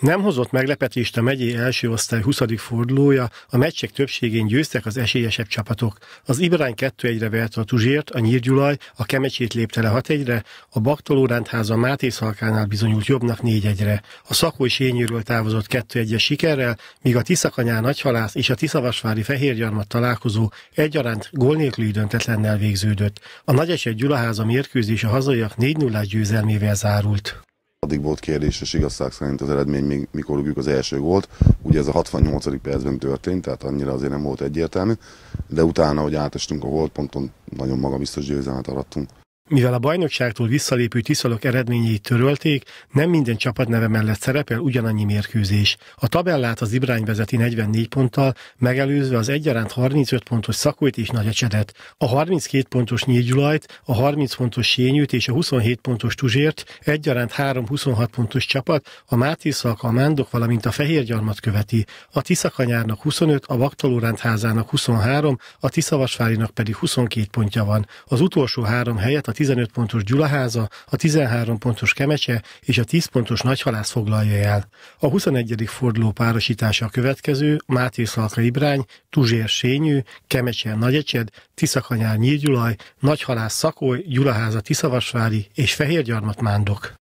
Nem hozott meglepetést a megyei első osztály 20. fordulója, a meccsek többségén győztek az esélyesebb csapatok. Az Ibrány 2-1-re verte a Tuzsért, a Nyírgyulaj, a Kemecsét lépte le 6-1-re, a Baktaló rendháza Máté Szalkánál bizonyult jobbnak 4-1-re. A Szakói Sényőről távozott 2-1-es sikerrel, míg a Tiszakanyá Nagyhalász és a Tiszavasvári Fehérgyarmat találkozó egyaránt gól nélküli döntetlennel végződött. A Nagyeset Gyulaháza mérkőzés a hazaiak 4 0 győzelmével zárult addig volt kérdés, és igazság szerint az eredmény, még, mikor rúgjuk az első gólt. Ugye ez a 68. percben történt, tehát annyira azért nem volt egyértelmű, de utána, hogy átestünk a holdponton, nagyon magabiztos győzelmet arattunk. Mivel a bajnokságtól visszalépő Tiszalok eredményeit törölték, nem minden csapat neve mellett szerepel ugyanannyi mérkőzés. A tabellát az Ibrány vezeti 44 ponttal, megelőzve az egyaránt 35 pontos Szakolyt és Nagyecsedet, a 32 pontos nyílgyulajt, a 30 pontos Sényűt és a 27 pontos Tuzsért egyaránt 3-26 pontos csapat, a Máté Szalka, a Mándok, valamint a Fehérgyarmat követi, a Tiszakanyárnak 25, a házának 23, a Tiszavasvárinak pedig 22 pontja van. Az utolsó három helyet a 15 pontos Gyulaháza, a 13 pontos Kemecse és a 10 pontos Nagyhalász foglalja el. A 21. forduló párosítása a következő, Máté Szalka Ibrány, Tuzsér Sényű, Kemecse Nagyecsed, Tiszakanyár Nyírgyulaj, Nagyhalász Szakoly, Gyulaháza Tiszavasvári és Fehérgyarmat Mándok.